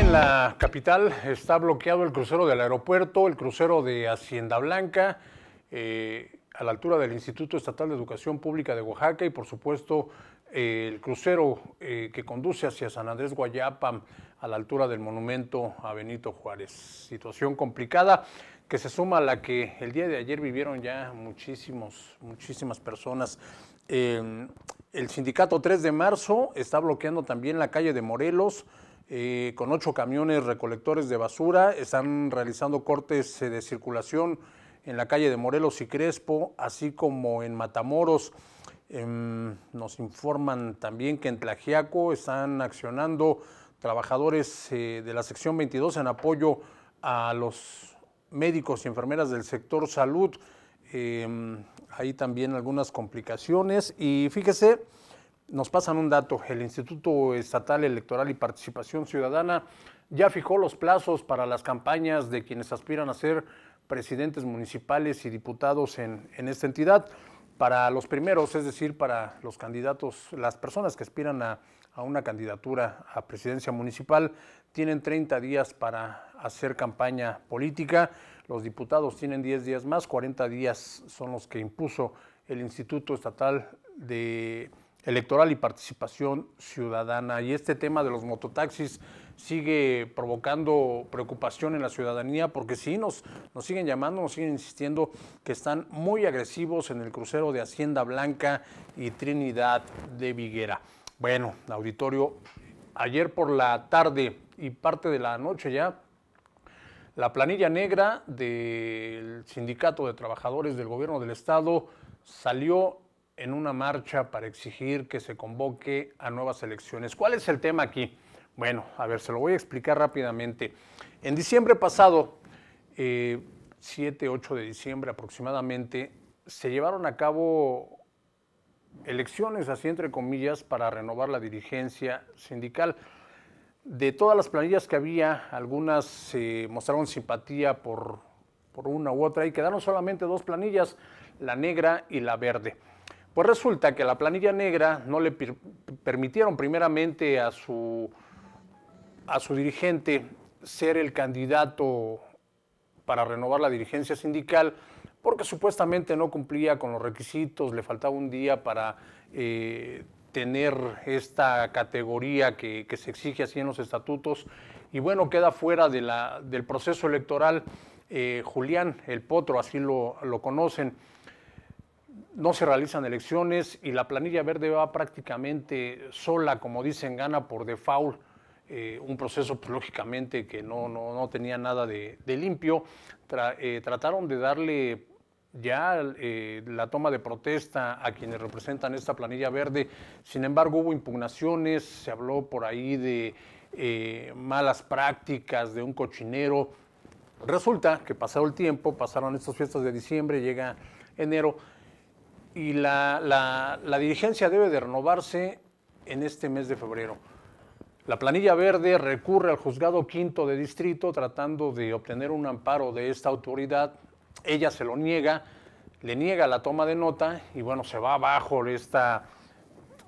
en la capital está bloqueado el crucero del aeropuerto, el crucero de Hacienda Blanca, eh, a la altura del Instituto Estatal de Educación Pública de Oaxaca y por supuesto eh, el crucero eh, que conduce hacia San Andrés Guayapa a la altura del monumento a Benito Juárez. Situación complicada que se suma a la que el día de ayer vivieron ya muchísimos, muchísimas personas. el sindicato 3 de marzo está bloqueando también la calle de Morelos. Eh, con ocho camiones recolectores de basura. Están realizando cortes eh, de circulación en la calle de Morelos y Crespo, así como en Matamoros. Em, nos informan también que en Tlajiaco están accionando trabajadores eh, de la sección 22 en apoyo a los médicos y enfermeras del sector salud. Em, hay también algunas complicaciones y fíjese, nos pasan un dato, el Instituto Estatal Electoral y Participación Ciudadana ya fijó los plazos para las campañas de quienes aspiran a ser presidentes municipales y diputados en, esta entidad. Para los primeros, es decir, para los candidatos, las personas que aspiran a, a una candidatura a presidencia municipal, tienen 30 días para hacer campaña política. Los diputados tienen 10 días más, 40 días son los que impuso el Instituto Estatal de electoral y participación ciudadana. Y este tema de los mototaxis sigue provocando preocupación en la ciudadanía porque sí nos, nos siguen llamando, nos siguen insistiendo que están muy agresivos en el crucero de Hacienda Blanca y Trinidad de Viguera. Bueno, auditorio, ayer por la tarde y parte de la noche ya, la planilla negra del Sindicato de Trabajadores del Gobierno del Estado salió en una marcha para exigir que se convoque a nuevas elecciones. ¿Cuál es el tema aquí? Bueno, a ver, se lo voy a explicar rápidamente. En diciembre pasado, 7, eh, 8 de diciembre aproximadamente, se llevaron a cabo elecciones, así entre comillas, para renovar la dirigencia sindical. De todas las planillas que había, algunas se mostraron simpatía por una u otra y quedaron solamente dos planillas, la negra y la verde. Pues resulta que la planilla negra no le permitieron primeramente a su, a su dirigente ser el candidato para renovar la dirigencia sindical porque supuestamente no cumplía con los requisitos, le faltaba un día para eh, tener esta categoría que, se exige así en los estatutos. Y bueno, queda fuera del proceso electoral eh, Julián, el potro, así lo, lo conocen no se realizan elecciones y la planilla verde va prácticamente sola, como dicen, gana por default. Eh, un proceso pues, lógicamente que no, no, tenía nada de, limpio. Eh, trataron de darle ya eh, la toma de protesta a quienes representan esta planilla verde. Sin embargo, hubo impugnaciones, se habló por ahí de malas prácticas, de un cochinero. Resulta que pasado el tiempo, pasaron estas fiestas de diciembre, llega enero y la, dirigencia debe de renovarse en este mes de febrero. La planilla verde recurre al juzgado quinto de distrito tratando de obtener un amparo de esta autoridad. Ella se lo niega, le niega la toma de nota y bueno, se va abajo esta,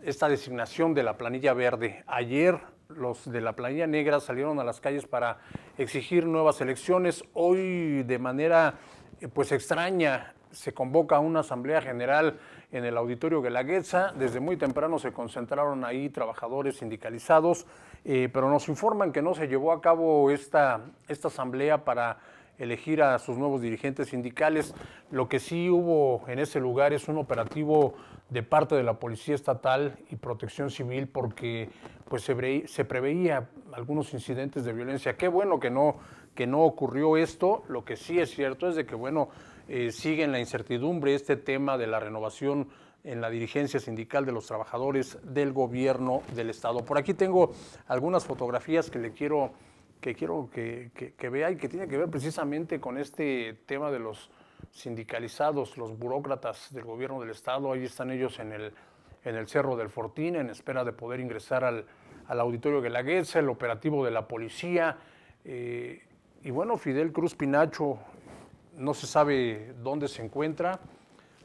esta designación de la planilla verde. Ayer los de la planilla negra salieron a las calles para exigir nuevas elecciones. Hoy de manera eh, pues extraña se convoca una asamblea general en el auditorio Guelaguetza. Desde muy temprano se concentraron ahí trabajadores sindicalizados, eh, pero nos informan que no se llevó a cabo esta, esta asamblea para elegir a sus nuevos dirigentes sindicales. Lo que sí hubo en ese lugar es un operativo de parte de la Policía Estatal y Protección Civil porque pues, se, se preveía algunos incidentes de violencia. Qué bueno que no, que no ocurrió esto. Lo que sí es cierto es de que, bueno, eh, sigue en la incertidumbre este tema de la renovación en la dirigencia sindical de los trabajadores del gobierno del Estado. Por aquí tengo algunas fotografías que le quiero que, quiero que, vea y que tiene que ver precisamente con este tema de los sindicalizados, los burócratas del gobierno del Estado. Ahí están ellos en el, en el Cerro del Fortín en espera de poder ingresar al, auditorio de la Guelaguetza, el operativo de la policía. Eh, y bueno, Fidel Cruz Pinacho, no se sabe dónde se encuentra,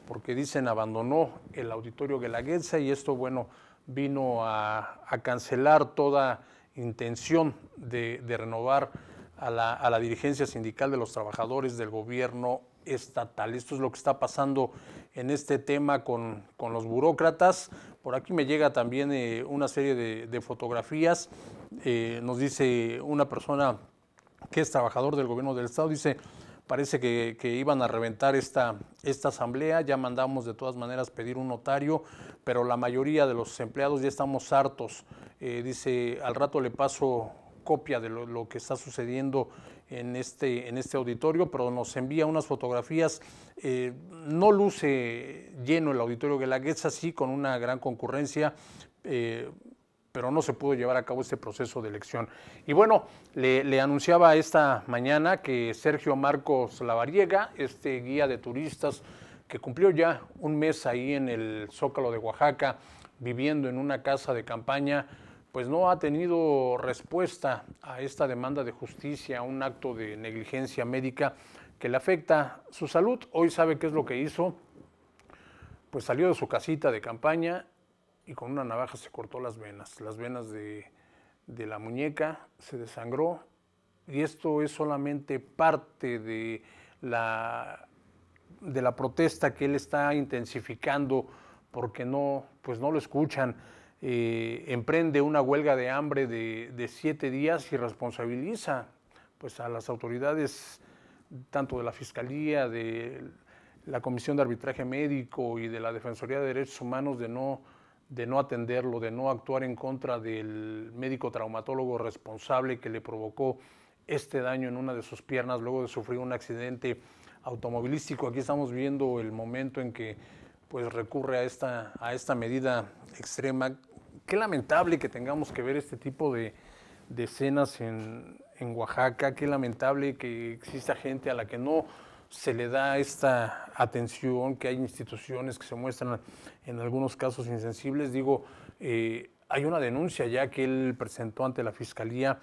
porque dicen abandonó el auditorio guelaguetza y esto, bueno, vino a, cancelar toda intención de, renovar a la, dirigencia sindical de los trabajadores del gobierno estatal. Esto es lo que está pasando en este tema con, los burócratas. Por aquí me llega también eh, una serie de, fotografías. Eh, nos dice una persona que es trabajador del gobierno del estado, dice, parece que, iban a reventar esta, esta asamblea, ya mandamos de todas maneras pedir un notario, pero la mayoría de los empleados ya estamos hartos. Eh, dice, al rato le paso copia de lo, que está sucediendo en este, en este auditorio, pero nos envía unas fotografías. Eh, no luce lleno el auditorio la es sí, con una gran concurrencia. Eh, pero no se pudo llevar a cabo este proceso de elección. Y bueno, le, anunciaba esta mañana que Sergio Marcos Lavariega, este guía de turistas que cumplió ya un mes ahí en el Zócalo de Oaxaca, viviendo en una casa de campaña, pues no ha tenido respuesta a esta demanda de justicia, a un acto de negligencia médica que le afecta su salud. Hoy sabe qué es lo que hizo. Pues salió de su casita de campaña y con una navaja se cortó las venas, las venas de, la muñeca, se desangró y esto es solamente parte de la, de la protesta que él está intensificando porque no, pues no lo escuchan. Eh, emprende una huelga de hambre de, de, siete días y responsabiliza pues, a las autoridades tanto de la Fiscalía, de la Comisión de Arbitraje Médico y de la Defensoría de Derechos Humanos de no de no atenderlo, de no actuar en contra del médico traumatólogo responsable que le provocó este daño en una de sus piernas luego de sufrir un accidente automovilístico. Aquí estamos viendo el momento en que pues recurre a esta, a esta medida extrema. Qué lamentable que tengamos que ver este tipo de, escenas en, en Oaxaca, qué lamentable que exista gente a la que no se le da esta atención, que hay instituciones que se muestran en algunos casos insensibles. Digo, eh, hay una denuncia ya que él presentó ante la Fiscalía,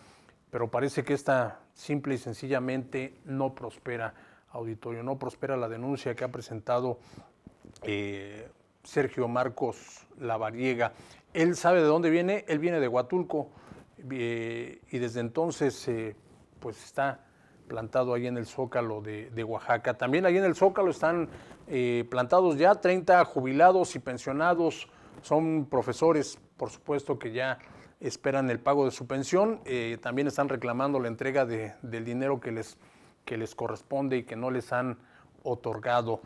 pero parece que esta simple y sencillamente no prospera, auditorio, no prospera la denuncia que ha presentado eh, Sergio Marcos Lavariega. Él sabe de dónde viene, él viene de Huatulco eh, y desde entonces pues está plantado ahí en el Zócalo de, Oaxaca. También ahí en el Zócalo están eh, plantados ya 30 jubilados y pensionados, son profesores, por supuesto, que ya esperan el pago de su pensión, eh, también están reclamando la entrega del dinero que les, que les corresponde y que no les han otorgado.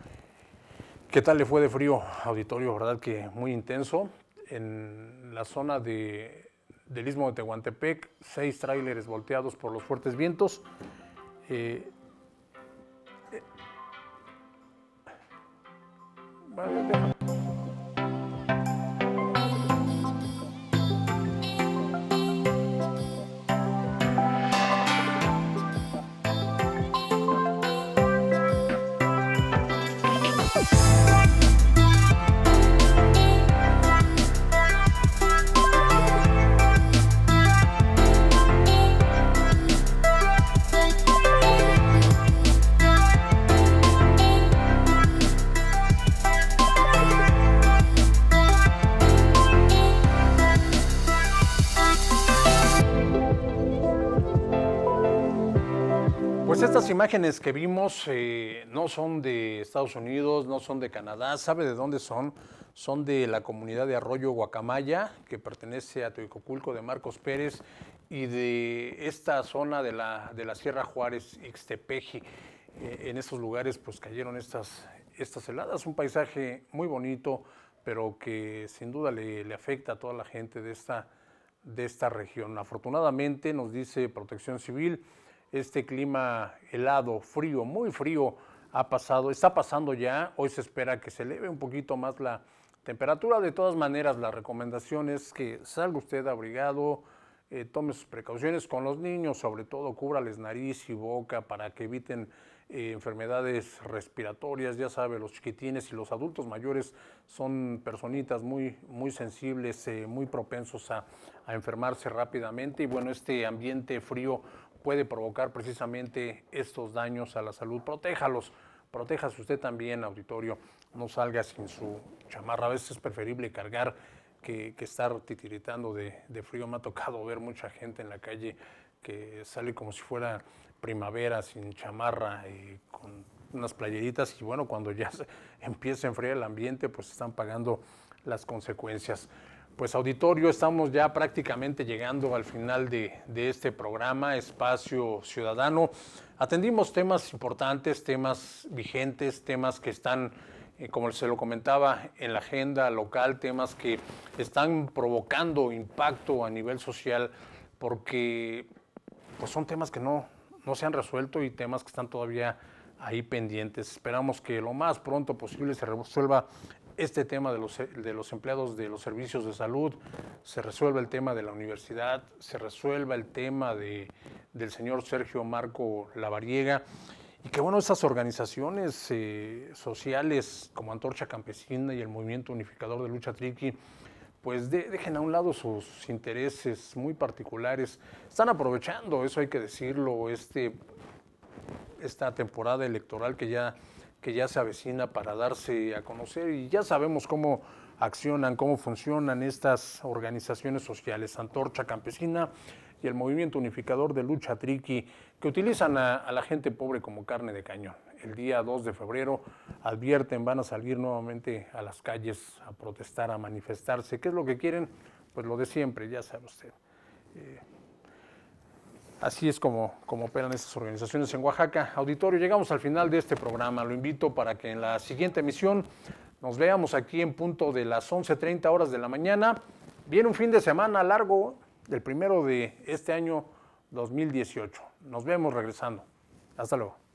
¿Qué tal le fue de frío, auditorio? ¿Verdad que muy intenso? En la zona del istmo de Tehuantepec, seis tráileres volteados por los fuertes vientos. Eh, eh. Vale, imágenes que vimos eh, no son de Estados Unidos, no son de Canadá, ¿sabe de dónde son? Son de la comunidad de Arroyo Guacamaya, que pertenece a Teococulco de Marcos Pérez y de esta zona de la, de la Sierra Juárez, Ixtepeji. Eh, en estos lugares pues cayeron estas, estas heladas, un paisaje muy bonito, pero que sin duda le, le afecta a toda la gente de esta, de esta región. Afortunadamente, nos dice Protección Civil, este clima helado, frío, muy frío ha pasado, está pasando ya, hoy se espera que se eleve un poquito más la temperatura, de todas maneras la recomendación es que salga usted abrigado, eh, tome sus precauciones con los niños, sobre todo cúbrales nariz y boca para que eviten eh, enfermedades respiratorias, ya sabe, los chiquitines y los adultos mayores son personitas muy, muy sensibles, eh, muy propensos a, a enfermarse rápidamente y bueno, este ambiente frío puede provocar precisamente estos daños a la salud. Protéjalos, protéjase usted también, auditorio, no salga sin su chamarra. A veces es preferible cargar que, que estar titiritando de, frío. Me ha tocado ver mucha gente en la calle que sale como si fuera primavera sin chamarra, y con unas playeritas y bueno, cuando ya se empieza a enfriar el ambiente, pues están pagando las consecuencias pues auditorio, estamos ya prácticamente llegando al final de, este programa, Espacio Ciudadano. Atendimos temas importantes, temas vigentes, temas que están, eh, como se lo comentaba, en la agenda local, temas que están provocando impacto a nivel social, porque pues son temas que no, no se han resuelto y temas que están todavía ahí pendientes. Esperamos que lo más pronto posible se resuelva este tema de los, de los empleados de los servicios de salud, se resuelva el tema de la universidad, se resuelva el tema de, del señor Sergio Marco Lavariega. Y que bueno, esas organizaciones eh, sociales como Antorcha Campesina y el Movimiento Unificador de Lucha Triqui, pues dejen a un lado sus intereses muy particulares. Están aprovechando, eso hay que decirlo, este, esta temporada electoral que ya que ya se avecina para darse a conocer y ya sabemos cómo accionan, cómo funcionan estas organizaciones sociales, Antorcha Campesina y el Movimiento Unificador de Lucha Triqui, que utilizan a, la gente pobre como carne de cañón. El día 2 de febrero advierten, van a salir nuevamente a las calles a protestar, a manifestarse. ¿Qué es lo que quieren? Pues lo de siempre, ya sabe usted. Eh, Así es como, operan estas organizaciones en Oaxaca. Auditorio, llegamos al final de este programa. Lo invito para que en la siguiente emisión nos veamos aquí en punto de las 11.30 horas de la mañana. Viene un fin de semana largo del primero de este año 2018. Nos vemos regresando. Hasta luego.